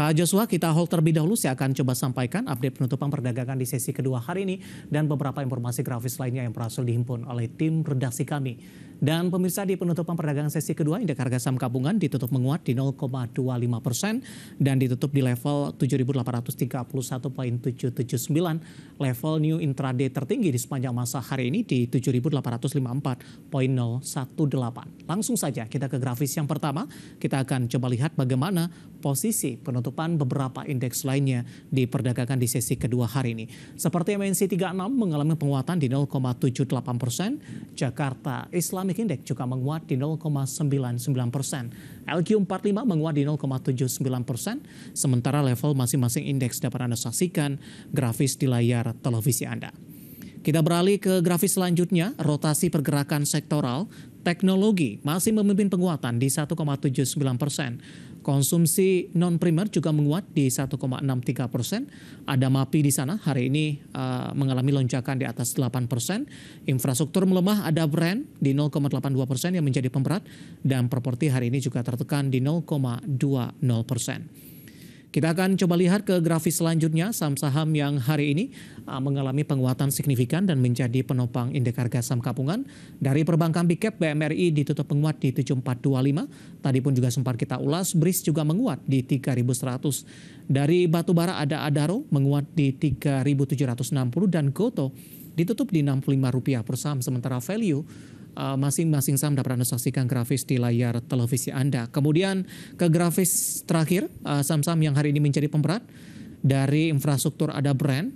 Pak Joshua, kita hold terlebih dahulu. Saya akan coba sampaikan update penutupan perdagangan di sesi kedua hari ini dan beberapa informasi grafis lainnya yang berhasil dihimpun oleh tim redaksi kami. Dan pemirsa di penutupan perdagangan sesi kedua, indeks harga saham gabungan ditutup menguat di 0,25 persen dan ditutup di level 7.831.779. Level new intraday tertinggi di sepanjang masa hari ini di 7.854.018. Langsung saja kita ke grafis yang pertama. Kita akan coba lihat bagaimana posisi penutupan penutupan beberapa indeks lainnya diperdagangkan di sesi kedua hari ini. Seperti MNC 36 mengalami penguatan di 0,78 persen, Jakarta Islamic Index juga menguat di 0,99 persen, LQ45 menguat di 0,79 persen, sementara level masing-masing indeks dapat Anda saksikan grafis di layar televisi Anda. Kita beralih ke grafis selanjutnya, rotasi pergerakan sektoral teknologi masih memimpin penguatan di 1,79 persen. Konsumsi non primer juga menguat di 1,63 persen. Ada MAPI di sana hari ini uh, mengalami lonjakan di atas 8 persen. Infrastruktur melemah ada brand di 0,82 persen yang menjadi pemberat dan properti hari ini juga tertekan di 0,20 persen. Kita akan coba lihat ke grafis selanjutnya saham-saham yang hari ini ah, mengalami penguatan signifikan dan menjadi penopang indeks harga saham kapungan. Dari perbankan Big Cap BMRI ditutup penguat di 7425. Tadi pun juga sempat kita ulas, BRIS juga menguat di 3100. Dari batubara ada Adaro menguat di 3760 dan Goto ditutup di Rp65 per saham sementara value uh, masing-masing saham dapat Anda saksikan grafis di layar televisi Anda. Kemudian ke grafis terakhir, uh, saham-saham yang hari ini menjadi pemberat dari infrastruktur ada brand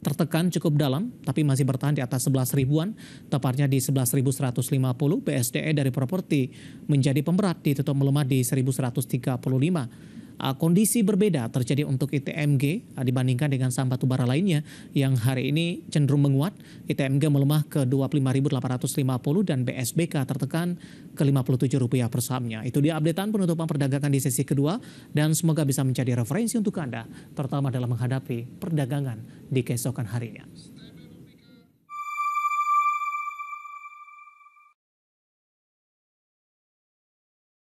tertekan cukup dalam tapi masih bertahan di atas 11 ribuan tepatnya di 11.150 BSDE dari properti menjadi pemberat ditutup melemah di 1.135 Ah, kondisi berbeda terjadi untuk ITMG ah, dibandingkan dengan saham batubara lainnya yang hari ini cenderung menguat. ITMG melemah ke 25.850 dan BSBK tertekan ke tujuh rupiah per sahamnya. Itu dia updatean penutupan perdagangan di sesi kedua dan semoga bisa menjadi referensi untuk Anda terutama dalam menghadapi perdagangan di keesokan harinya.